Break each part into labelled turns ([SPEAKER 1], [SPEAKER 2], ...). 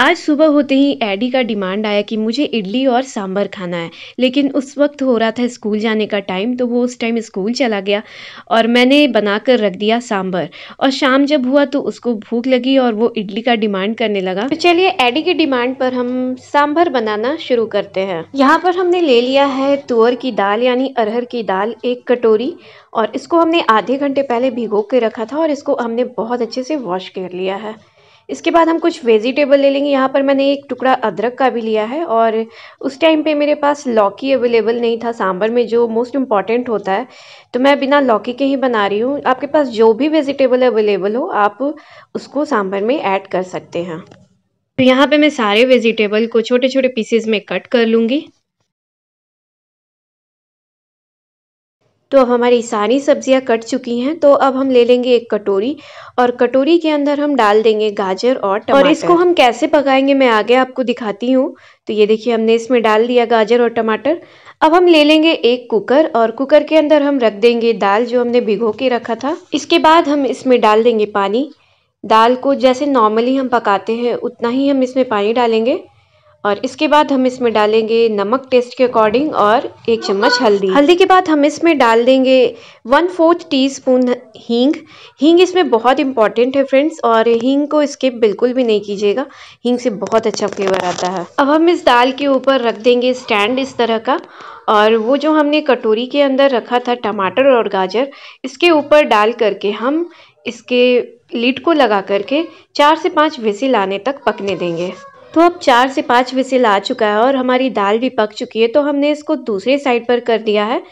[SPEAKER 1] आज सुबह होते ही एडी का डिमांड आया कि मुझे इडली और सांभर खाना है लेकिन उस वक्त हो रहा था स्कूल जाने का टाइम तो वो उस टाइम स्कूल चला गया और मैंने बनाकर रख दिया सांभर और शाम जब हुआ तो उसको भूख लगी और वो इडली का डिमांड करने लगा तो चलिए एडी की डिमांड पर हम सांभर बनाना शुरू करते हैं यहाँ पर हमने ले लिया है तुअर की दाल यानी अरहर की दाल एक कटोरी और इसको हमने आधे घंटे पहले भिगो के रखा था और इसको हमने बहुत अच्छे से वॉश कर लिया है इसके बाद हम कुछ वेजिटेबल ले लेंगे यहाँ पर मैंने एक टुकड़ा अदरक का भी लिया है और उस टाइम पे मेरे पास लौकी अवेलेबल नहीं था सांभर में जो मोस्ट इम्पॉर्टेंट होता है तो मैं बिना लौकी के ही बना रही हूँ आपके पास जो भी वेजिटेबल अवेलेबल हो आप उसको सांभर में ऐड कर सकते हैं तो यहाँ पर मैं सारे वेजिटेबल को छोटे छोटे पीसेज में कट कर लूँगी तो अब हमारी सारी सब्जियां कट चुकी हैं तो अब हम ले लेंगे एक कटोरी और कटोरी के अंदर हम डाल देंगे गाजर और टमाटर और इसको हम कैसे पकाएंगे मैं आगे आपको दिखाती हूँ तो ये देखिए हमने इसमें डाल दिया गाजर और टमाटर अब हम ले लेंगे एक कुकर और कुकर के अंदर हम रख देंगे दाल जो हमने भिगो के रखा था इसके बाद हम इसमें डाल देंगे पानी दाल को जैसे नॉर्मली हम पकाते हैं उतना ही हम इसमें पानी डालेंगे और इसके बाद हम इसमें डालेंगे नमक टेस्ट के अकॉर्डिंग और एक चम्मच हल्दी हल्दी के बाद हम इसमें डाल देंगे वन फोर्थ टी स्पून हींग हींग इसमें बहुत इंपॉर्टेंट है फ्रेंड्स और हींग को स्किप बिल्कुल भी नहीं कीजिएगा हींग से बहुत अच्छा फ्लेवर आता है अब हम इस दाल के ऊपर रख देंगे स्टैंड इस तरह का और वो जो हमने कटोरी के अंदर रखा था टमाटर और गाजर इसके ऊपर डाल करके हम इसके लीड को लगा करके चार से पाँच विसिल आने तक पकने देंगे तो अब चार से पांच विसिल आ चुका है और हमारी दाल भी पक चुकी है तो हमने इसको दूसरे साइड पर कर दिया है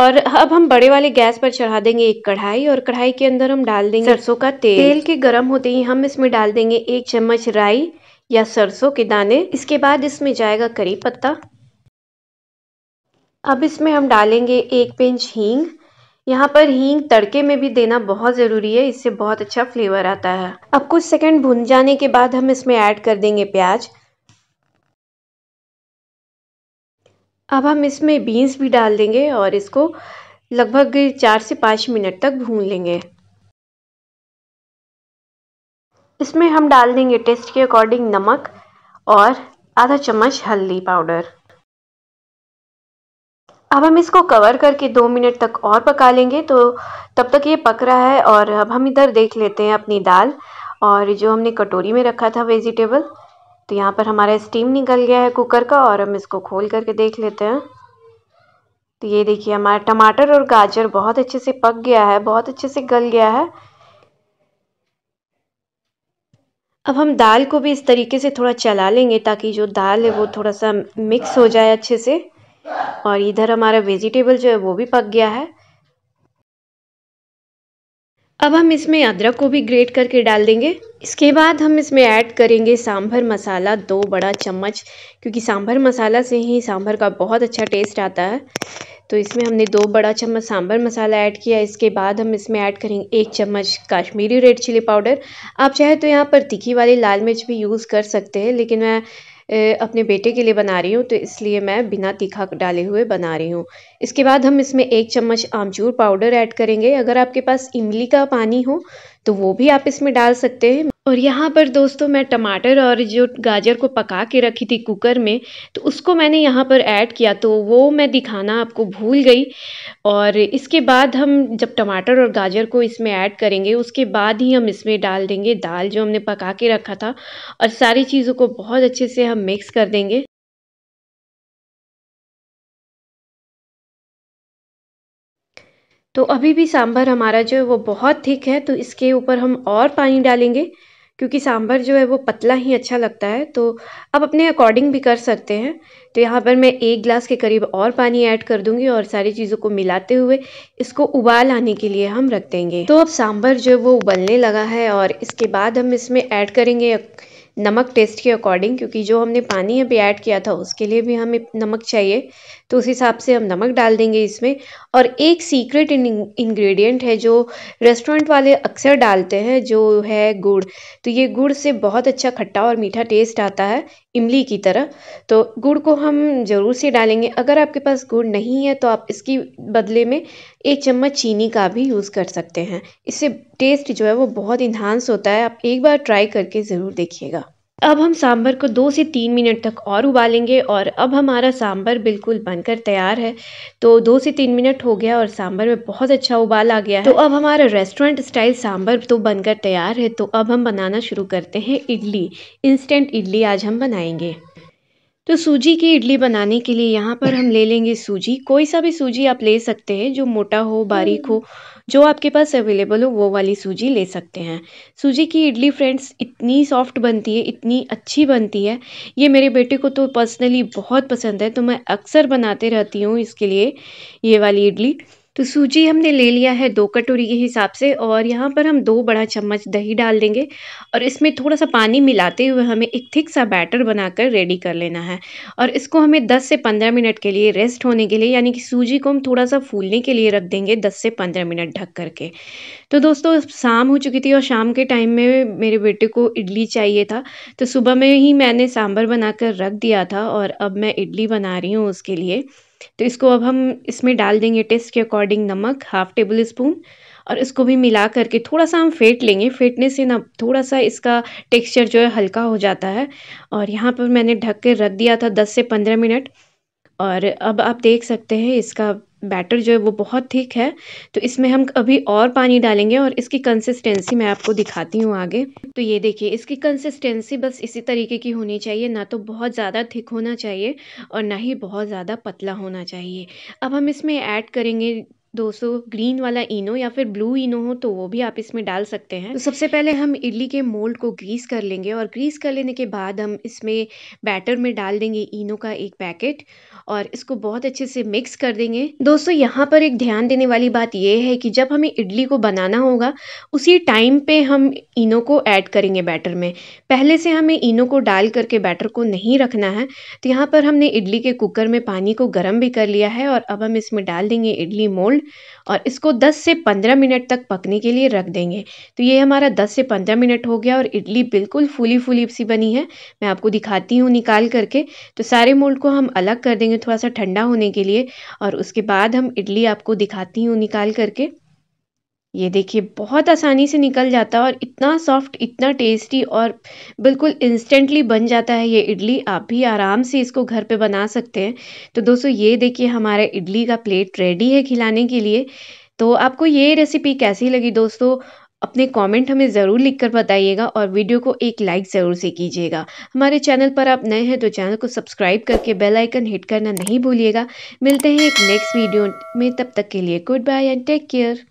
[SPEAKER 1] और अब हम बड़े वाले गैस पर चढ़ा देंगे एक कढ़ाई और कढ़ाई के अंदर हम डाल देंगे सरसों का तेल तेल के गर्म होते ही हम इसमें डाल देंगे एक चम्मच राई या सरसों के दाने इसके बाद इसमें जाएगा करी पत्ता अब इसमें हम डालेंगे एक पिंच हींग यहाँ पर हींग तड़के में भी देना बहुत ज़रूरी है इससे बहुत अच्छा फ्लेवर आता है अब कुछ सेकंड भुन जाने के बाद हम इसमें ऐड कर देंगे प्याज अब हम इसमें बीन्स भी डाल देंगे और इसको लगभग चार से पाँच मिनट तक भून लेंगे इसमें हम डाल देंगे टेस्ट के अकॉर्डिंग नमक और आधा चम्मच हल्दी पाउडर अब हम इसको कवर करके दो मिनट तक और पका लेंगे तो तब तक ये पक रहा है और अब हम इधर देख लेते हैं अपनी दाल और जो हमने कटोरी में रखा था वेजिटेबल तो यहाँ पर हमारा स्टीम निकल गया है कुकर का और हम इसको खोल करके देख लेते हैं तो ये देखिए हमारा टमाटर और गाजर बहुत अच्छे से पक गया है बहुत अच्छे से गल गया है अब हम दाल को भी इस तरीके से थोड़ा चला लेंगे ताकि जो दाल है वो थोड़ा सा मिक्स हो जाए अच्छे से और इधर हमारा वेजिटेबल जो है वो भी पक गया है अब हम इसमें अदरक को भी ग्रेट करके डाल देंगे इसके बाद हम इसमें ऐड करेंगे सांभर मसाला दो बड़ा चम्मच क्योंकि सांभर मसाला से ही सांभर का बहुत अच्छा टेस्ट आता है तो इसमें हमने दो बड़ा चम्मच सांभर मसाला ऐड किया इसके बाद हम इसमें ऐड करेंगे एक चम्मच कश्मीरी रेड चिली पाउडर आप चाहे तो यहाँ पर तीखी वाली लाल मिर्च भी यूज़ कर सकते हैं लेकिन मैं अपने बेटे के लिए बना रही हूँ तो इसलिए मैं बिना तीखा डाले हुए बना रही हूँ इसके बाद हम इसमें एक चम्मच आमचूर पाउडर ऐड करेंगे अगर आपके पास इमली का पानी हो तो वो भी आप इसमें डाल सकते हैं और यहाँ पर दोस्तों मैं टमाटर और जो गाजर को पका के रखी थी कुकर में तो उसको मैंने यहाँ पर ऐड किया तो वो मैं दिखाना आपको भूल गई और इसके बाद हम जब टमाटर और गाजर को इसमें ऐड करेंगे उसके बाद ही हम इसमें डाल देंगे दाल जो हमने पका के रखा था और सारी चीज़ों को बहुत अच्छे से हम मिक्स कर देंगे तो अभी भी सांभर हमारा जो है वो बहुत थिक है तो इसके ऊपर हम और पानी डालेंगे क्योंकि सांभर जो है वो पतला ही अच्छा लगता है तो आप अपने अकॉर्डिंग भी कर सकते हैं तो यहाँ पर मैं एक ग्लास के करीब और पानी ऐड कर दूंगी और सारी चीज़ों को मिलाते हुए इसको उबाल आने के लिए हम रख देंगे तो अब सांभर जो है वो उबलने लगा है और इसके बाद हम इसमें ऐड करेंगे नमक टेस्ट के अकॉर्डिंग क्योंकि जो हमने पानी अभी ऐड किया था उसके लिए भी हमें नमक चाहिए तो उस हिसाब से हम नमक डाल देंगे इसमें और एक सीक्रेट इन इंग्रेडिएंट है जो रेस्टोरेंट वाले अक्सर डालते हैं जो है गुड़ तो ये गुड़ से बहुत अच्छा खट्टा और मीठा टेस्ट आता है इमली की तरह तो गुड़ को हम ज़रूर से डालेंगे अगर आपके पास गुड़ नहीं है तो आप इसकी बदले में एक चम्मच चीनी का भी यूज़ कर सकते हैं इससे टेस्ट जो है वो बहुत इन्हांस होता है आप एक बार ट्राई करके ज़रूर देखिएगा अब हम सांभर को दो से तीन मिनट तक और उबालेंगे और अब हमारा सांभर बिल्कुल बनकर तैयार है तो दो से तीन मिनट हो गया और सांभर में बहुत अच्छा उबाल आ गया है तो अब हमारा रेस्टोरेंट स्टाइल सांभर तो बनकर तैयार है तो अब हम बनाना शुरू करते हैं इडली इंस्टेंट इडली आज हम बनाएंगे तो सूजी की इडली बनाने के लिए यहाँ पर हम ले लेंगे सूजी कोई सा भी सूजी आप ले सकते हैं जो मोटा हो बारीक हो जो आपके पास अवेलेबल हो वो वाली सूजी ले सकते हैं सूजी की इडली फ्रेंड्स इतनी सॉफ्ट बनती है इतनी अच्छी बनती है ये मेरे बेटे को तो पर्सनली बहुत पसंद है तो मैं अक्सर बनाते रहती हूँ इसके लिए ये वाली इडली तो सूजी हमने ले लिया है दो कटोरी के हिसाब से और यहाँ पर हम दो बड़ा चम्मच दही डाल देंगे और इसमें थोड़ा सा पानी मिलाते हुए हमें एक थिक सा बैटर बनाकर रेडी कर लेना है और इसको हमें 10 से 15 मिनट के लिए रेस्ट होने के लिए यानी कि सूजी को हम थोड़ा सा फूलने के लिए रख देंगे 10 से 15 मिनट ढक करके तो दोस्तों शाम हो चुकी थी और शाम के टाइम में मेरे बेटे को इडली चाहिए था तो सुबह में ही मैंने सांभर बना रख दिया था और अब मैं इडली बना रही हूँ उसके लिए तो इसको अब हम इसमें डाल देंगे टेस्ट के अकॉर्डिंग नमक हाफ टेबल स्पून और इसको भी मिला करके थोड़ा सा हम फेंट लेंगे फेंटने से ना थोड़ा सा इसका टेक्सचर जो है हल्का हो जाता है और यहाँ पर मैंने ढक के रख दिया था दस से पंद्रह मिनट और अब आप देख सकते हैं इसका बैटर जो है वो बहुत थिक है तो इसमें हम अभी और पानी डालेंगे और इसकी कंसिस्टेंसी मैं आपको दिखाती हूँ आगे तो ये देखिए इसकी कंसिस्टेंसी बस इसी तरीके की होनी चाहिए ना तो बहुत ज़्यादा थिक होना चाहिए और ना ही बहुत ज़्यादा पतला होना चाहिए अब हम इसमें ऐड करेंगे दो सौ ग्रीन वाला इनो या फिर ब्लू इनो हो तो वो भी आप इसमें डाल सकते हैं तो सबसे पहले हम इडली के मोल्ड को ग्रीस कर लेंगे और ग्रीस कर लेने के बाद हम इसमें बैटर में डाल देंगे इनो का एक पैकेट और इसको बहुत अच्छे से मिक्स कर देंगे दोस्तों यहाँ पर एक ध्यान देने वाली बात यह है कि जब हमें इडली को बनाना होगा उसी टाइम पे हम इनो को ऐड करेंगे बैटर में पहले से हमें इनो को डाल करके बैटर को नहीं रखना है तो यहाँ पर हमने इडली के कुकर में पानी को गर्म भी कर लिया है और अब हम इसमें डाल देंगे इडली मोल्ड और इसको 10 से 15 मिनट तक पकने के लिए रख देंगे तो ये हमारा 10 से 15 मिनट हो गया और इडली बिल्कुल फूली फूली सी बनी है मैं आपको दिखाती हूँ निकाल करके तो सारे मोल्ड को हम अलग कर देंगे थोड़ा सा ठंडा होने के लिए और उसके बाद हम इडली आपको दिखाती हूँ निकाल करके ये देखिए बहुत आसानी से निकल जाता है और इतना सॉफ्ट इतना टेस्टी और बिल्कुल इंस्टेंटली बन जाता है ये इडली आप भी आराम से इसको घर पे बना सकते हैं तो दोस्तों ये देखिए हमारा इडली का प्लेट रेडी है खिलाने के लिए तो आपको ये रेसिपी कैसी लगी दोस्तों अपने कमेंट हमें ज़रूर लिखकर बताइएगा और वीडियो को एक लाइक ज़रूर से कीजिएगा हमारे चैनल पर आप नए हैं तो चैनल को सब्सक्राइब करके बेल आइकन हिट करना नहीं भूलिएगा मिलते हैं एक नेक्स्ट वीडियो में तब तक के लिए goodbye and take care